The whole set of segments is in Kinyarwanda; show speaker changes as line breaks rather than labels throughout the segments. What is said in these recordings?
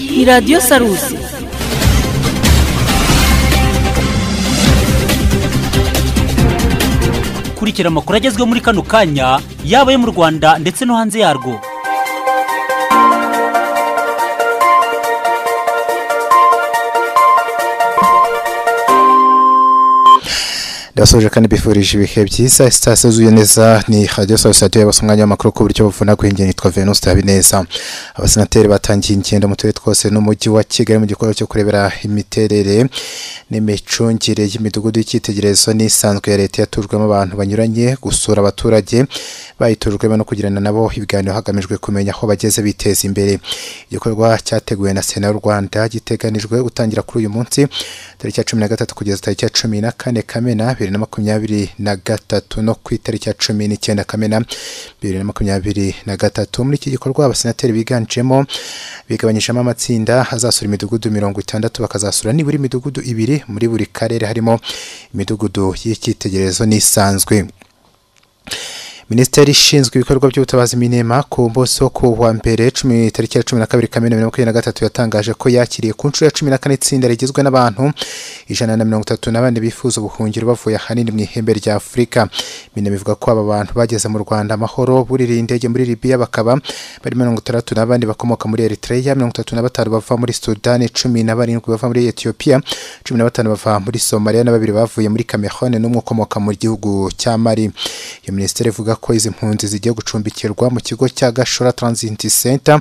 iyi ni radiyo sarusi kurikira amakuru agezweho muri kano kanya yaba ayo mu rwanda ndetse no hanze yarwo ndasoje kandi bifurije ibihe byiza sitasiyo zuye neza ni radiyo sosiyete yabase umwanya w'amakuru ku buryo buvuna guhingira nitwa venus habineza abasenateri batangiye ingendo mu turere twose n'umujyi wa kigali mu gikorwa cyo kurebera imiterere n'imicungire y'imidugudu y'icyitegererezo n'isanzwe ya leta yatujwemo abantu banyuranye gusura abaturage bayitujwemo no kugirana nabo ibiganiro hagamijwe kumenya aho bageze biteza imbere igikorwa cyateguwe na sena y'u rwanda giteganijwe gutangira kuri uyu munsi tariki ya cumi na gatatu kugeza tariki ya cumi na kane kamena bibiri na makumyabiri na gatatu no ku itariki ya cumi n'icyenda kamena bibiri na makumyabiri na gatatu muri iki gikorwa abasenateri biganjemo bigabanyijemo amatsinda hazasura imidugudu mirongo itandatu bakazasura nibura imidugudu ibiri muri buri karere harimo imidugudu y'icyitegererezo n'isanzwe minisiteri ishinzwe ibikorwa by'ubutabazi minema ku munsi wo ku wa mbere cumi tariki ya cumi na kabiri kamena mirongo makumyabiri na gatatu yatangaje ko yakiriye ku nshuro ya cumi na kane itsinda rigizwe n'abantu ijana na mirongo itatu na bifuza ubuhungiro bavuye ahanini mu ihembe rya afurika minema ivuga ko aba bantu bageze mu rwanda amahoro buririye indege muri Libya bakaba barimo mirongo itandatu na bane bakomoka muri eritreya mirongo itatu na batanu bava muri sudani cumi na barindwi bava muri etiyopiya cumi na batanu bava muri somaliya na babiri bavuye muri cameroon n'umwe ukomoka mu gihugu cya mari iyo minisiteri ivuga avuga ko izi mpunzi zigiye gucumbikirwa mu kigo cya gashora transit center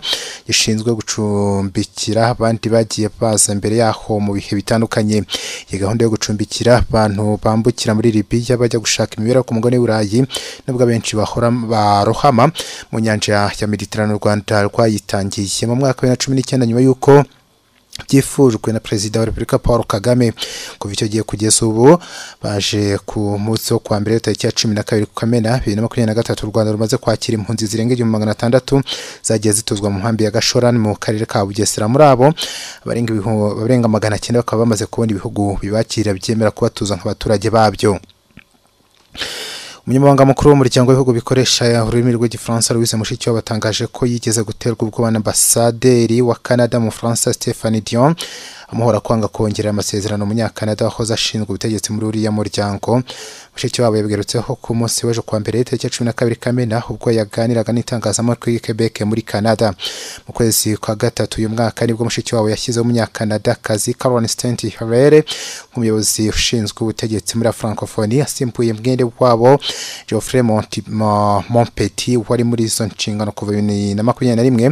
gishinzwe gucumbikira abandi bagiye baza mbere yaho mu bihe bitandukanye iyi gahunda yo gucumbikira abantu bambukira muri libiya bajya gushaka imibereho ku mugabane w'uburayi nubwo abenshi barohama mu nyanja ya mediterane u rwanda rwayitangiye mu mwaka wa bibiri na cumi n'icyenda nyuma y'uko byifujwe na perezida wa repubulika paul kagame kuva icyo gihe kugeza ubu baje ku munsi wo kuwa mbere tariki ya cumi na kabiri kamena bibiri na makumyabiri na gatatu u rwanda rumaze kwakira impunzi zirenga igihumbi magana atandatu zagiye zituzwa mu nkambi ya gashorani mu karere ka bugesera muri abo abarenga magana cyenda bakaba bamaze kubona ibihugu bibakira byemera kubatuza nk'abaturage babyo umunyamabanga mukuru w'umuryango w'ibihugu bikoresha ururimi rw'igifaransa Louise Mushiki atangaje ko yigeze guterwa ubwoba Ambasaderi wa Canada mu Bufaransa Stephane Dion amuhora kwanga kongera amasezerano umunyakanada wahoze ashinzwe ubutegetsi muri uriya muryango mushikiwabo yabigarutseho ku munsi w'ejo kuwa mbere y'itariki ya cumi na kabiri kamena ubwo yaganiraga n'itangazamakuru y'i Quebec muri Canada mu kwezi kwa gatatu uyu mwaka nibwo mushikiwabo yashyizeho umunyakanadakazi Caroline Stent Herere nk'umuyobozi ushinzwe ubutegetsi muri Francophonie asimbuye mwene wabo Geoffrey Montpetit wari muri izo nshingano kuva bibiri na makumyabiri na rimwe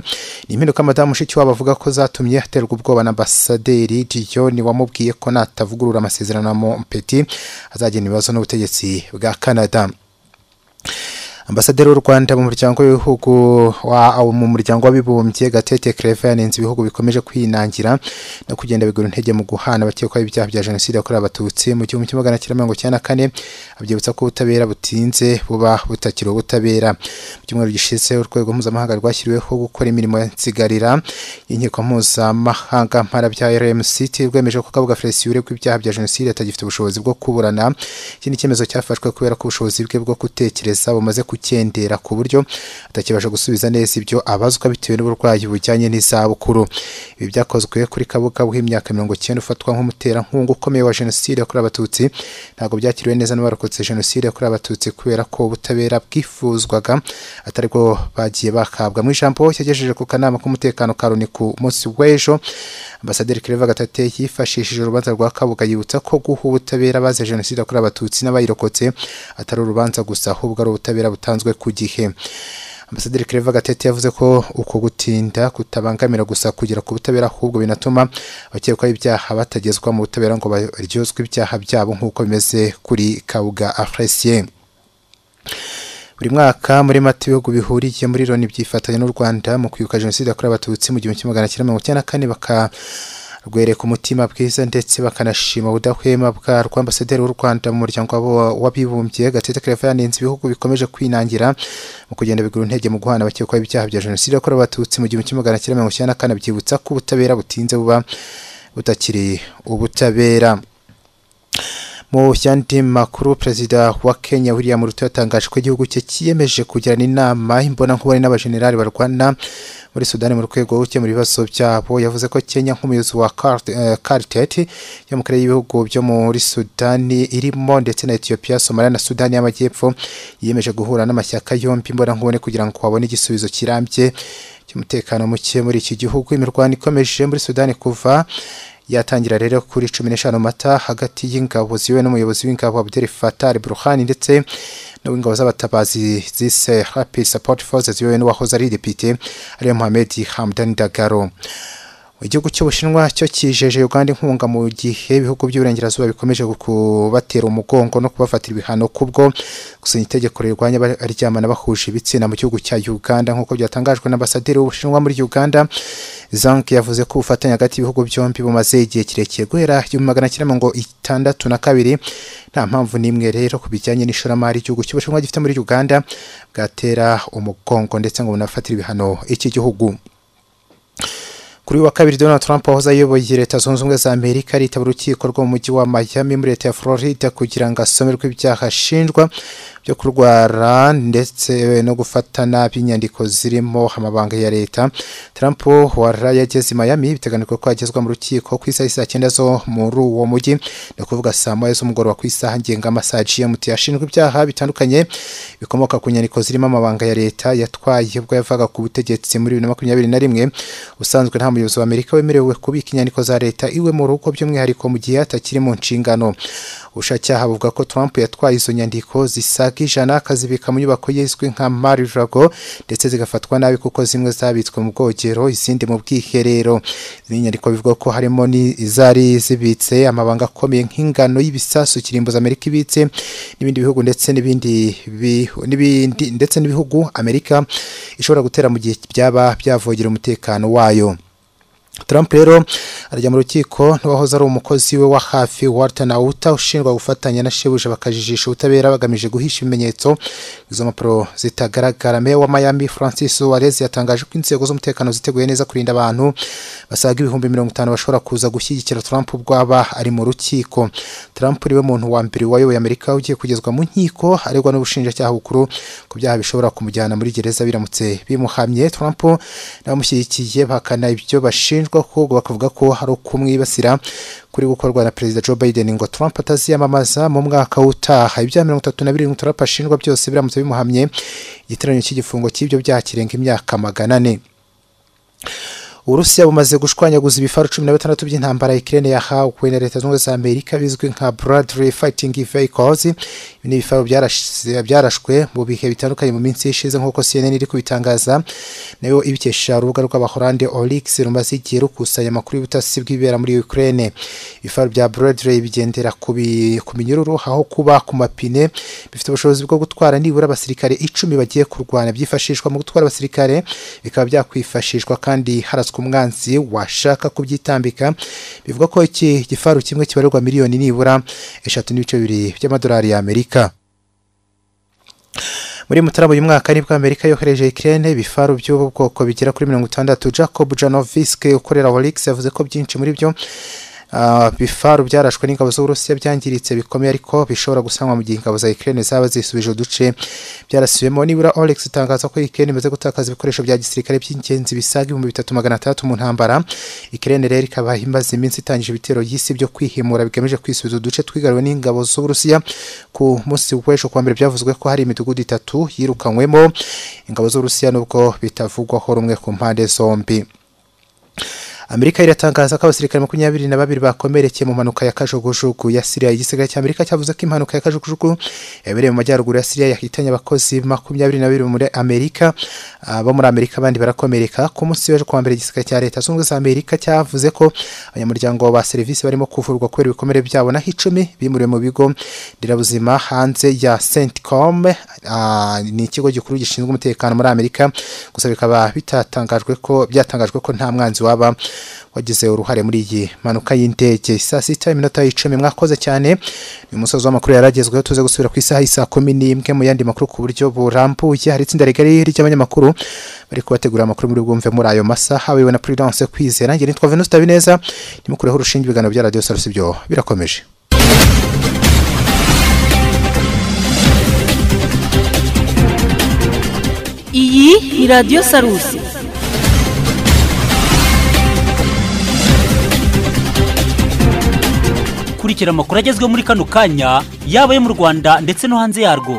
ni impinduka madamu mushikiwabo avuga ko zatumye aterwa ubwoba na ambasaderi Dion wamubwiye ko natavugurura amasezerano na Montpetit azagena ibibazo n'ubutegetsi kind bwa Canada ambasaderi w'u rwanda mu muryango w'ibihugu mu muryango w'abibumbye gatete kereva ibihugu bikomeje kwinangira no kugenda bigura intege mu guhana abakekwaho ibyaha bya jenoside yakorewe abatutsi mu gihumbi kimwe magana cyenda mirongo icyenda na kane abyibutsa ko ubutabera butinze buba butakiri ubutabera mu cyumweru gishize urwego mpuzamahanga rwashyiriweho gukora imirimo nsigarira inkiko mpuzamahanga mparabyaha rmct rwemeje ko kabuga felicien uregwa ibyaha bya jenoside atagifite ubushobozi bwo kuburana ikindi cyemezo cyafashwe kubera ko ubushobozi bwe bwo gutekereza bumaze kugira bikendera ku buryo atakibasha gusubiza neza ibyo abazwa bitewe n'uburwayi bujyanye n'izabukuru ibi byakozwe kuri kabuga w'imyaka mirongo icyenda ufatwa nk'umuterankunga ukomeye wa jenoside yakorewe abatutsi ntabwo byakiriwe neza n'abarokotse jenoside yakorewe abatutsi kubera ko ubutabera bwifuzwaga atari bwo bagiye bahabwa mu ijambo yagejeje ku kanama k'umutekano ka loni ku munsi w'ejo ambasaderi kereva gatate yifashishije urubanza rwa kabuga yibutsa ko guha ubutabera abazize jenoside yakorewe abatutsi n'abayirokotse atari urubanza gusa ahubwo ari ubutabera watanzwe ku gihe ambasaderi Claver Gatete yavuze ko uko gutinda kutabangamira gusa kugera ku butabera ahubwo binatuma abakekwaho ibyaha batagezwa mu butabera ngo baryozwe ibyaha byabo nk'uko bimeze kuri Kabuga Afresien buri mwaka muri mata ibihugu bihuriye muri loni byifatanya n'u rwanda mu kwibuka jenoside yakorewe abatutsi mu gihumbi kimwe magana cyenda mirongo icyenda na kane baka rwereka umutima bwiza ndetse bakanashima ubudahwema bwa rw'ambasaderi w'u Rwanda mu muryango w'abibumbye Gatete Claver ibihugu bikomeje kwinangira mu kugenda bigura intege mu guhana abakekwaho ibyaha bya jenoside yakorewe abatutsi mu gihumbi kimwe magana cyenda mirongo icyenda na kane byibutsa ko ubutabera butinze buba butakiri ubutabera mu yandi makuru perezida wa kenya william ruto yatangaje ko igihugu cye cyiyemeje kugirana inama imbona nkubone n'abajenerali barwana muri sudani mu rwego rwo gukemura ibibazo byabo yavuze ko kenya nk'umuyobozi wa kariteti eh, yo mu karere y'ibihugu byo muri sudani irimo ndetse na etiyopiya somaliya na sudani y'amajyepfo yiyemeje guhura n'amashyaka yombi imbonankubone kugira ngo babone igisubizo kirambye cy'umutekano muke muri iki gihugu imirwano ikomeje muri sudani kuva yatangira rero kuri cumi n'eshanu mata hagati y'ingabo ziwe n'umuyobozi w'ingabo Abdel Fattah Burhan ndetse n'ingabo z'abatabazi zise Rapid Support Forces ziwe n'uwahoze ari depite ariyo Mohamed Hamdan Dagalo igihugu cy'ubushinwa cyo kijeje Uganda inkunga mu gihe ibihugu by'uburengerazuba bikomeje kubatera umugongo no kubafatira ibihano kubwo gusinya itegeko rirwanya abaryamana bahuje ibitsina mu gihugu cya Uganda nk'uko byatangajwe na ambasaderi w'ubushinwa muri Uganda Zank yavuze ko ubufatanye hagati y'ibihugu byombi bumaze igihe kirekire guhera igihumbi magana cyenda mirongo itandatu na kabiri nta mpamvu n'imwe rero ku bijyanye n'ishoramari igihugu cy'ubushinwa gifite muri Uganda bwatera umugongo ndetse ngo bunafatire ibihano iki gihugu kuri wa kabiri Donald Trump wahoze ayoboye leta zunze ubumwe za Amerika aritabira urukiko rwo mu mujyi wa Miami muri leta ya Florida kugira ngo asomerwe ibyaha ashinjwa byo kurwara ndetse eh, no gufata nabi inyandiko zirimo amabanga ya leta Trump waraye ageze i Miami biteganijwe ko agezwa mu rukiko ku isaha saa cyenda zo muri uwo mujyi ni ukuvuga saa moya z'umugoroba ku isaha ya muti ashinjwa ibyaha bitandukanye bikomoka ku nyandiko zirimo amabanga ya leta yatwaye ubwo yavaga ku butegetsi muri bibiri na makumyabiri na rimwe usanzwe nta muyobozi wa Amerika wemerewe kubika inyandiko za leta iwe mu rugo by'umwihariko mu gihe atakiri mu nshingano ubushakiyaha buvuga ko Trump yatwaye izo nyandiko zisaga ijana akazibika mu nyubako ye izwi nka mar ndetse zigafatwa nabi kuko zimwe zabitswe mu bwogero izindi mu bwiherero inyandiko bivuga ko harimo n'izari zibitse amabanga akomeye nk'ingano y'ibisasu kirimbuza Amerika ibitse n'ibindi bihugu ndetse n'ibindi n'ibindi ndetse n'ibihugu Amerika ishobora gutera mu gihe byaba byavogera umutekano wayo Trump rero arajya mu rukiko n'uwahoze ari umukozi we wa hafi Walter Nauta ushinjwa gufatanya na shebuja bakajijisha ubutabera bagamije guhisha ibimenyetso izo mpapuro zitagaragara meya wa Miami Francis Warez yatangaje ko inzego z'umutekano ziteguye neza kurinda abantu basaga ibihumbi mirongo itanu bashobora kuza gushyigikira Trump ubwo aba ari mu rukiko Trump niwe muntu wa mbere wayoboye Amerika ugiye kugezwa mu nkiko aregwa n'ubushinjacyaha bukuru ku byaha bishobora kumujyana muri gereza biramutse bimuhamye Trump n'abamushyigikiye bahakana ibyo bashinjwa bashaka ko bakavuga ko hari ukumwibasira kuri gukorwa na perezida Joe Biden ngo Trump ataziyamamaza mu mwaka utaha ibya mirongo itatu na birindwi Trump ashinjwa byose biramutse bimuhamye igiteranyo cy'igifungo cy'ibyo byaha imyaka magana ane uburusiya bumaze gushwanyaguza ibifaru cumi na bitandatu by'intambara ikirere yahawe na leta zunze za amerika bizwi nka buradiri fayitingi vehicles ibi ni ibifaru byarashwe mu bihe bitandukanye mu minsi ishize nk'uko cnn iri kubitangaza nayo ibikesha urubuga rw'abahorande orix rumaze igihe rukusanya amakuru y'ubutasi bw'ibibera muri ukraine ibifaru bya buradiri bigendera ku minyururu aho kuba ku mapine bifite ubushobozi bwo gutwara nibura abasirikare icumi bagiye kurwana byifashishwa mu gutwara abasirikare bikaba byakwifashishwa kandi haratswe umwanzi washaka kubyitambika bivuga ko iki gifaru kimwe kibarirwa miliyoni nibura eshatu n'ibice bibiri by'amadolari y'amerika muri mutarama uyu mwaka nibwo amerika yohereje ikirere ibifaru by'ubu bwoko bigera kuri mirongo itandatu jacob janovisk ukorera warix yavuze ko byinshi muri byo Ah, bifaru byarashwe n'ingabo z'uburusiya byangiritse bikomeye ariko bishobora gusanwa mu gihe ingabo za Ukraine zaba zisubije uduce byarasubiyemo nibura Olex itangaza ko Ukraine imaze gutakaza ibikoresho bya gisirikare by'ingenzi bisaga ibihumbi bitatu magana atandatu mu ntambara Ukraine rero ikaba imaze iminsi itangije ibitero y'isi byo kwihimura bigamije kwisubiza uduce twigariwe n'ingabo z'uburusiya ku munsi w'ejo kuwa mbere byavuzwe ko hari imidugudu itatu yirukanwemo ingabo z'uburusiya nubwo bitavugwaho rumwe ku mpande zombi amerika iratangaza ko abasirikare makumyabiri na babiri bakomerekeye mu mpanuka ya kajugujugu ya siriya igisirikare cya amerika cyavuze ko impanuka ya kajugujugu yabereye mu majyaruguru ya siriya yahitanye abakozi makumyabiri na babiri muri amerika ah, bo muri amerika abandi barakomereka ku munsi w'ejo kuwa mbere igisirikare cya leta zunze za amerika cyavuze ko abanyamuryango ba serivisi barimo kuvurwa kubera ibikomere byabo naho icumi bimuriwe mu bigo nderabuzima hanze ya sentcom ah, ni ikigo gikuru gishinzwe umutekano muri amerika gusa bikaba bitatangajwe ko byatangajwe ko nta mwanzi waba wagize uruhare muri iyi mpanuka y'indege saa sita iminota yicumi mwakoze cyane uyu musozi w'amakuru yaragezweho tuze gusubira ku isaha saa kumi n'imwe mu yandi makuru ku buryo burambuye hari itsinda rigari ry'abanyamakuru bari kubategura amakuru muri bwumve muri ayo masaha wewe na Prudence kwizera nge nitwa Venus Tabineza nimukureho urushinge ibiganiro bya Radio Salus byo birakomeje iyi ni radiyo sarusi kurikira amakuru agezweho muri kano kanya yaba ayo mu rwanda ndetse no hanze yarwo